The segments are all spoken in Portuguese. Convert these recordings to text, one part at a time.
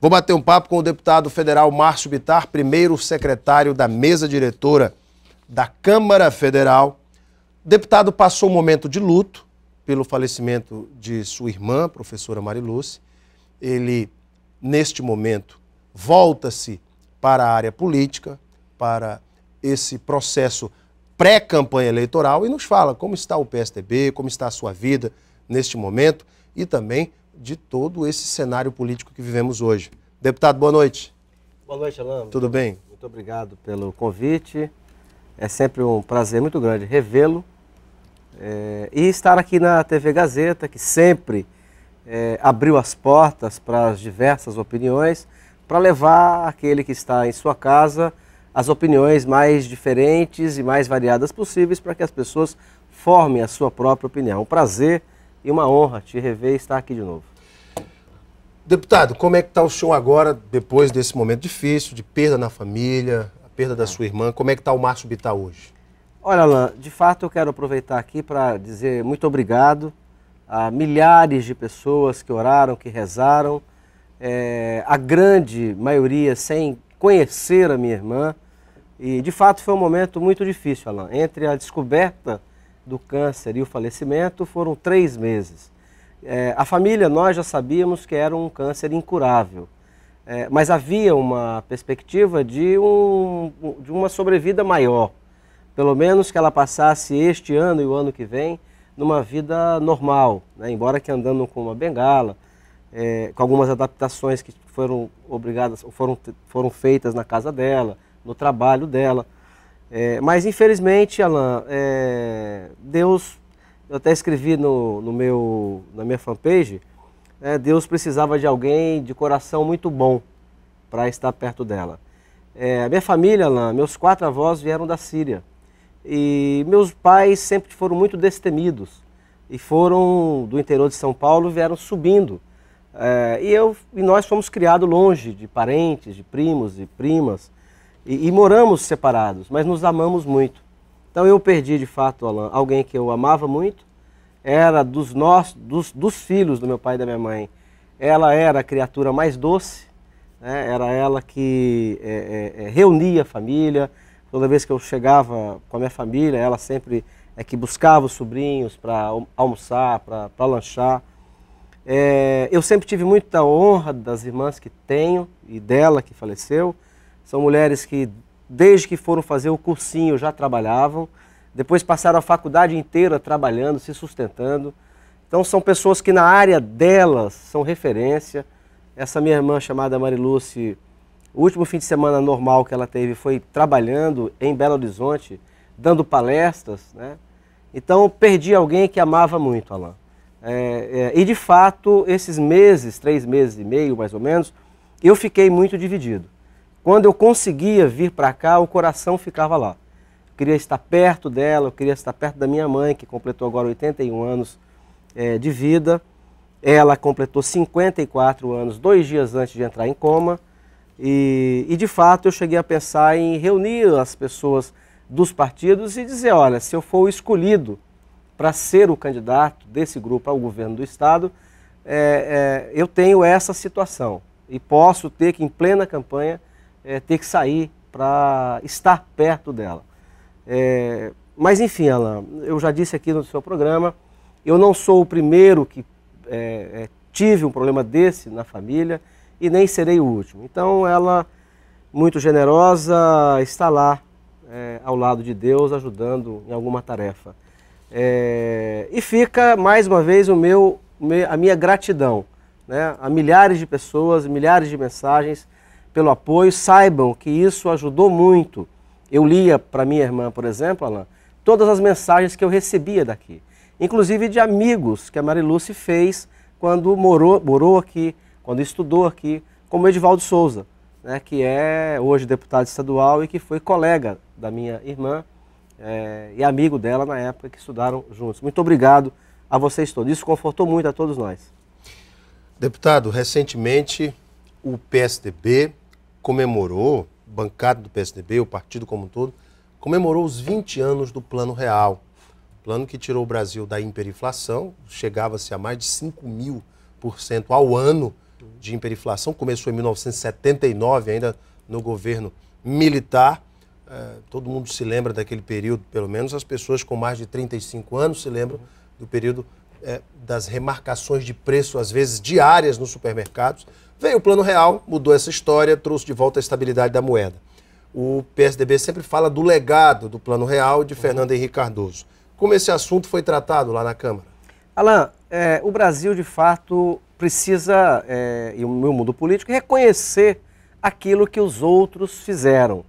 Vou bater um papo com o deputado federal Márcio Bitar, primeiro secretário da mesa diretora da Câmara Federal. O deputado passou um momento de luto pelo falecimento de sua irmã, professora Mariluce. Ele, neste momento, volta-se para a área política, para esse processo pré-campanha eleitoral e nos fala como está o PSDB, como está a sua vida neste momento e também de todo esse cenário político que vivemos hoje. Deputado, boa noite. Boa noite, Alain. Tudo bem? Muito obrigado pelo convite. É sempre um prazer muito grande revê-lo é, e estar aqui na TV Gazeta, que sempre é, abriu as portas para as diversas opiniões, para levar aquele que está em sua casa as opiniões mais diferentes e mais variadas possíveis para que as pessoas formem a sua própria opinião. Um prazer e uma honra te rever e estar aqui de novo. Deputado, como é que está o senhor agora, depois desse momento difícil, de perda na família, a perda da sua irmã, como é que está o Márcio Bittar hoje? Olha, Alain, de fato eu quero aproveitar aqui para dizer muito obrigado a milhares de pessoas que oraram, que rezaram, é, a grande maioria sem conhecer a minha irmã. E de fato foi um momento muito difícil, Alain. Entre a descoberta do câncer e o falecimento foram três meses. É, a família, nós já sabíamos que era um câncer incurável, é, mas havia uma perspectiva de, um, de uma sobrevida maior, pelo menos que ela passasse este ano e o ano que vem numa vida normal, né? embora que andando com uma bengala, é, com algumas adaptações que foram obrigadas, foram, foram feitas na casa dela, no trabalho dela. É, mas infelizmente, Alain, é, Deus eu até escrevi no, no meu, na minha fanpage, né, Deus precisava de alguém de coração muito bom para estar perto dela. É, minha família, lá, meus quatro avós vieram da Síria. E meus pais sempre foram muito destemidos. E foram do interior de São Paulo, vieram subindo. É, e, eu, e nós fomos criados longe de parentes, de primos e primas. E, e moramos separados, mas nos amamos muito. Então eu perdi de fato, Alan, alguém que eu amava muito, era dos nossos, dos, dos filhos do meu pai e da minha mãe. Ela era a criatura mais doce, né? era ela que é, é, é reunia a família. Toda vez que eu chegava com a minha família, ela sempre é que buscava os sobrinhos para almoçar, para lanchar. É, eu sempre tive muita honra das irmãs que tenho e dela que faleceu. São mulheres que Desde que foram fazer o cursinho já trabalhavam, depois passaram a faculdade inteira trabalhando, se sustentando. Então são pessoas que na área delas são referência. Essa minha irmã chamada Mariluce, o último fim de semana normal que ela teve foi trabalhando em Belo Horizonte, dando palestras, né? Então perdi alguém que amava muito, Alain. É, é, e de fato, esses meses, três meses e meio mais ou menos, eu fiquei muito dividido. Quando eu conseguia vir para cá, o coração ficava lá. Eu queria estar perto dela, eu queria estar perto da minha mãe, que completou agora 81 anos é, de vida. Ela completou 54 anos, dois dias antes de entrar em coma. E, e, de fato eu cheguei a pensar em reunir as pessoas dos partidos e dizer: olha, se eu for escolhido para ser o candidato desse grupo ao governo do Estado, é, é, eu tenho essa situação e posso ter que, em plena campanha, é, ter que sair para estar perto dela. É, mas enfim, Alain, eu já disse aqui no seu programa, eu não sou o primeiro que é, é, tive um problema desse na família e nem serei o último. Então ela, muito generosa, está lá é, ao lado de Deus, ajudando em alguma tarefa. É, e fica, mais uma vez, o meu, a minha gratidão né, a milhares de pessoas, milhares de mensagens pelo apoio. Saibam que isso ajudou muito. Eu lia para minha irmã, por exemplo, Alain, todas as mensagens que eu recebia daqui, inclusive de amigos que a Mariluce fez quando morou, morou aqui, quando estudou aqui, como Edivaldo Souza, né, que é hoje deputado estadual e que foi colega da minha irmã é, e amigo dela na época que estudaram juntos. Muito obrigado a vocês todos. Isso confortou muito a todos nós. Deputado, recentemente o PSDB comemorou, bancada do PSDB, o partido como um todo, comemorou os 20 anos do Plano Real. Plano que tirou o Brasil da hiperinflação, chegava-se a mais de 5 mil por cento ao ano de hiperinflação. Começou em 1979, ainda no governo militar. É, todo mundo se lembra daquele período, pelo menos as pessoas com mais de 35 anos se lembram do período é, das remarcações de preço, às vezes diárias, nos supermercados. Veio o Plano Real, mudou essa história, trouxe de volta a estabilidade da moeda. O PSDB sempre fala do legado do Plano Real de Fernando Henrique Cardoso. Como esse assunto foi tratado lá na Câmara? Alain, é, o Brasil, de fato, precisa, é, e o meu mundo político, reconhecer aquilo que os outros fizeram.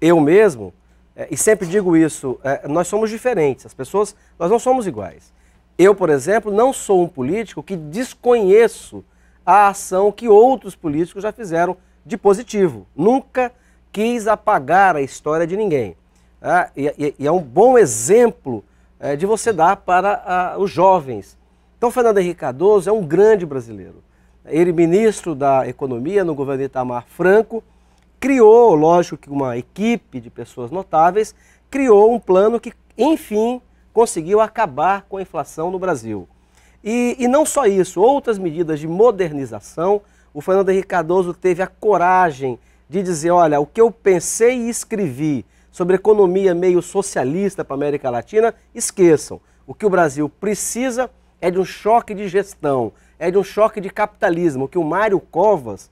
Eu mesmo, é, e sempre digo isso, é, nós somos diferentes, as pessoas, nós não somos iguais. Eu, por exemplo, não sou um político que desconheço a ação que outros políticos já fizeram de positivo. Nunca quis apagar a história de ninguém. Ah, e, e, é um bom exemplo é, de você dar para ah, os jovens. Então, Fernando Henrique Cardoso é um grande brasileiro. Ele, ministro da Economia no governo Itamar Franco, criou, lógico que uma equipe de pessoas notáveis, criou um plano que, enfim, conseguiu acabar com a inflação no Brasil. E, e não só isso, outras medidas de modernização. O Fernando Henrique Cardoso teve a coragem de dizer: olha, o que eu pensei e escrevi sobre economia meio socialista para a América Latina, esqueçam. O que o Brasil precisa é de um choque de gestão, é de um choque de capitalismo, que o Mário Covas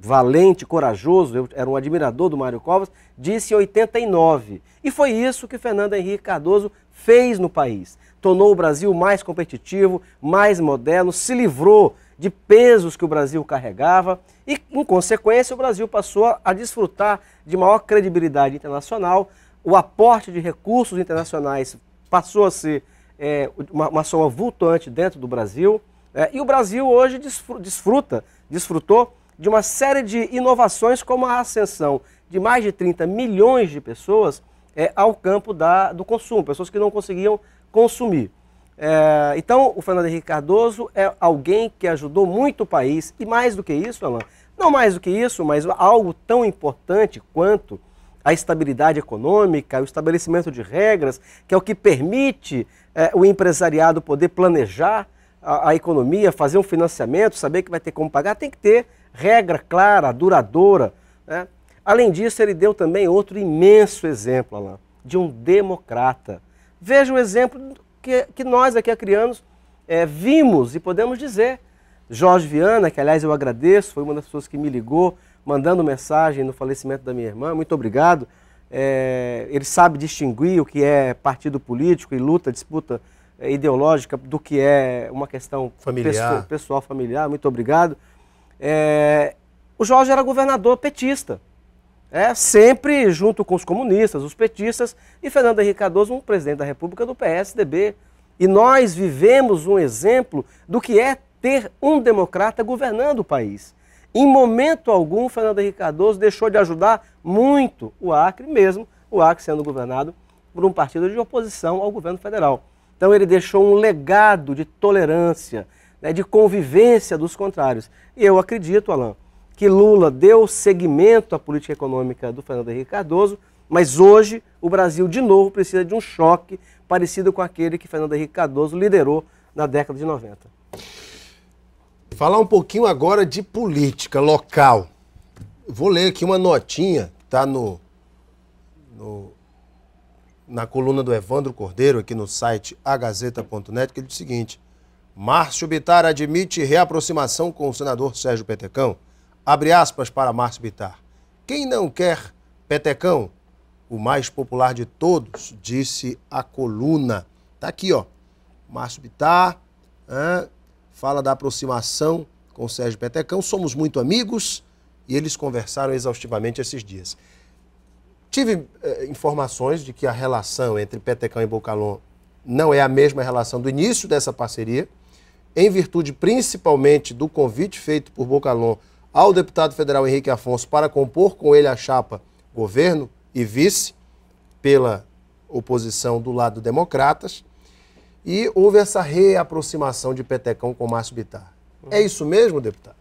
valente, corajoso, eu era um admirador do Mário Covas, disse em 89. E foi isso que Fernando Henrique Cardoso fez no país. Tornou o Brasil mais competitivo, mais moderno, se livrou de pesos que o Brasil carregava e, em consequência, o Brasil passou a desfrutar de maior credibilidade internacional, o aporte de recursos internacionais passou a ser é, uma, uma soma vultante dentro do Brasil. É, e o Brasil hoje desfruta, desfrutou de uma série de inovações, como a ascensão de mais de 30 milhões de pessoas é, ao campo da, do consumo, pessoas que não conseguiam consumir. É, então, o Fernando Henrique Cardoso é alguém que ajudou muito o país, e mais do que isso, Alain, não mais do que isso, mas algo tão importante quanto a estabilidade econômica, o estabelecimento de regras, que é o que permite é, o empresariado poder planejar a, a economia, fazer um financiamento, saber que vai ter como pagar, tem que ter regra clara, duradoura. Né? Além disso, ele deu também outro imenso exemplo, Alain, de um democrata. Veja o exemplo que, que nós aqui acrianos é, vimos e podemos dizer. Jorge Viana, que aliás eu agradeço, foi uma das pessoas que me ligou, mandando mensagem no falecimento da minha irmã, muito obrigado. É, ele sabe distinguir o que é partido político e luta, disputa é, ideológica do que é uma questão familiar. Pessoal, pessoal familiar, muito obrigado. É, o Jorge era governador petista, é, sempre junto com os comunistas, os petistas, e Fernando Henrique Cardoso, um presidente da República do PSDB. E nós vivemos um exemplo do que é ter um democrata governando o país. Em momento algum, Fernando Henrique Cardoso deixou de ajudar muito o Acre, mesmo o Acre sendo governado por um partido de oposição ao governo federal. Então ele deixou um legado de tolerância, né, de convivência dos contrários. E eu acredito, Alain, que Lula deu seguimento à política econômica do Fernando Henrique Cardoso, mas hoje o Brasil de novo precisa de um choque parecido com aquele que Fernando Henrique Cardoso liderou na década de 90. Falar um pouquinho agora de política local. Vou ler aqui uma notinha, tá no, no na coluna do Evandro Cordeiro aqui no site agazeta.net, que ele diz o seguinte: Márcio Bitar admite reaproximação com o senador Sérgio Petecão. Abre aspas para Márcio Bitar. Quem não quer Petecão? O mais popular de todos, disse a coluna. Tá aqui, ó. Márcio Bitar fala da aproximação com o Sérgio Petecão. Somos muito amigos e eles conversaram exaustivamente esses dias. Tive eh, informações de que a relação entre Petecão e Bocalon não é a mesma relação do início dessa parceria em virtude principalmente do convite feito por Bocalon ao deputado federal Henrique Afonso para compor com ele a chapa governo e vice pela oposição do lado democratas. E houve essa reaproximação de Petecão com Márcio Bittar. É isso mesmo, deputado?